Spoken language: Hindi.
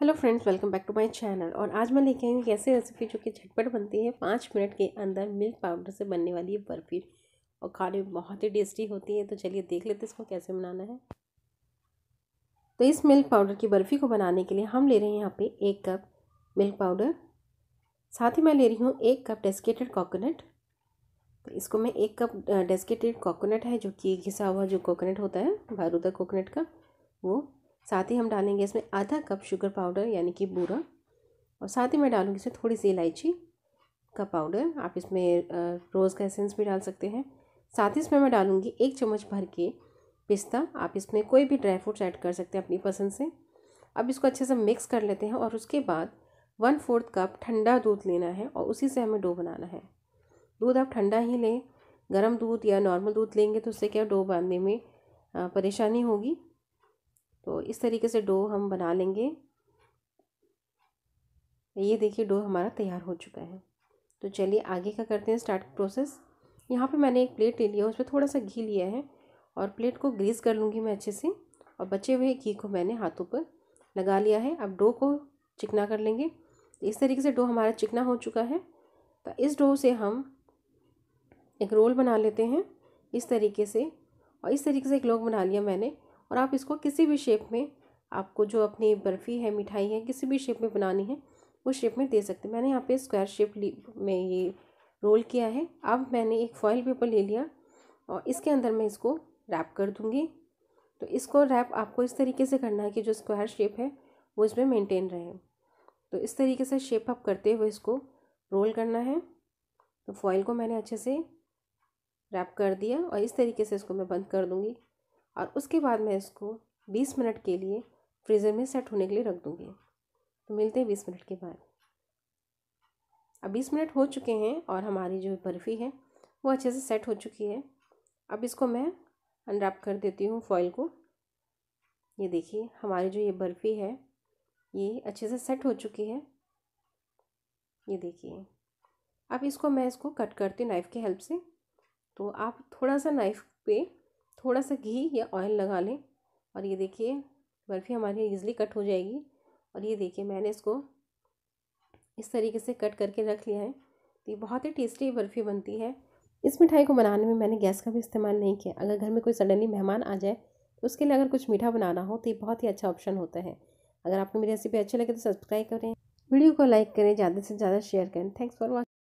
hello friends welcome back to my channel और आज मैं लेके आई हूँ कैसे रेसिपी जो कि झटपट बनती है पाँच मिनट के अंदर मिल्क पाउडर से बनने वाली ये बर्फ़ी और खाने में बहुत ही टेस्टी होती है तो चलिए देख लेते हैं इसको कैसे बनाना है तो इस मिल्क पाउडर की बर्फ़ी को बनाने के लिए हम ले रहे हैं यहाँ पर एक कप मिल्क पाउडर साथ ही मैं ले रही हूँ एक कप डेस्केटेड कोकोनट तो इसको मैं एक कप डेस्केटेड कोकोनट है जो कि घिसा हुआ जो कोकोनट होता है भारूदा कोकोनट का वो साथ ही हम डालेंगे इसमें आधा कप शुगर पाउडर यानी कि बूरा और साथ ही मैं डालूँगी इसमें थोड़ी सी इलायची का पाउडर आप इसमें रोज़ का एसेंस भी डाल सकते हैं साथ ही इसमें मैं डालूँगी एक चम्मच भर के पिस्ता आप इसमें कोई भी ड्राई फ्रूट्स ऐड कर सकते हैं अपनी पसंद से अब इसको अच्छे से मिक्स कर लेते हैं और उसके बाद वन फोर्थ कप ठंडा दूध लेना है और उसी से हमें डो बनाना है दूध आप ठंडा ही लें गर्म दूध या नॉर्मल दूध लेंगे तो उससे क्या डो बांधने में परेशानी होगी तो इस तरीके से डो हम बना लेंगे ये देखिए डो हमारा तैयार हो चुका है तो चलिए आगे का करते हैं स्टार्ट प्रोसेस यहाँ पे मैंने एक प्लेट ले लिया उस पर थोड़ा सा घी लिया है और प्लेट को ग्रीस कर लूँगी मैं अच्छे से और बचे हुए घी को मैंने हाथों पर लगा लिया है अब डो को चिकना कर लेंगे तो इस तरीके से डो हमारा चिकना हो चुका है तो इस डो से हम एक रोल बना लेते हैं इस तरीके से और इस तरीके से एक लोग बना लिया मैंने और आप इसको किसी भी शेप में आपको जो अपनी बर्फ़ी है मिठाई है किसी भी शेप में बनानी है उस शेप में दे सकते हैं मैंने यहाँ पे स्क्वायर शेप में ये रोल किया है अब मैंने एक फॉइल पेपर ले लिया और इसके अंदर मैं इसको रैप कर दूँगी तो इसको रैप आपको इस तरीके से करना है कि जो स्क्वायर शेप है वो इसमें मेनटेन रहे तो इस तरीके से शेप अप करते हुए इसको रोल करना है तो फॉइल को मैंने अच्छे से रैप कर दिया और इस तरीके से इसको मैं बंद कर दूँगी और उसके बाद मैं इसको बीस मिनट के लिए फ्रीज़र में सेट होने के लिए रख दूँगी तो मिलते हैं बीस मिनट के बाद अब बीस मिनट हो चुके हैं और हमारी जो बर्फ़ी है वो अच्छे से सेट हो चुकी है अब इसको मैं अनरैप कर देती हूँ फॉइल को ये देखिए हमारी जो ये बर्फ़ी है ये अच्छे से सेट हो चुकी है ये देखिए अब इसको मैं इसको कट करती हूँ नाइफ़ के हेल्प से तो आप थोड़ा सा नाइफ़ पे थोड़ा सा घी या ऑयल लगा लें और ये देखिए बर्फ़ी हमारी ईज़िली कट हो जाएगी और ये देखिए मैंने इसको इस तरीके से कट करके रख लिया है तो ये बहुत ही टेस्टी बर्फ़ी बनती है इस मिठाई को बनाने में मैंने गैस का भी इस्तेमाल नहीं किया अगर घर में कोई सडनली मेहमान आ जाए तो उसके लिए अगर कुछ मीठा बनाना हो तो ये बहुत ही अच्छा ऑप्शन होता है अगर आपको मेरी रेसिपी अच्छी लगे तो सब्सक्राइब करें वीडियो को लाइक करें ज़्यादा से ज़्यादा शेयर करें थैंक्स फॉर वॉचिंग